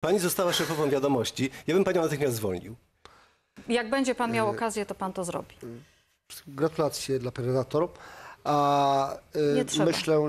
Pani została szefową wiadomości. Ja bym panią natychmiast zwolnił. Jak będzie pan miał y, okazję, to pan to zrobi. Y, gratulacje dla predatorów. A, y, Nie trzeba. Myślę,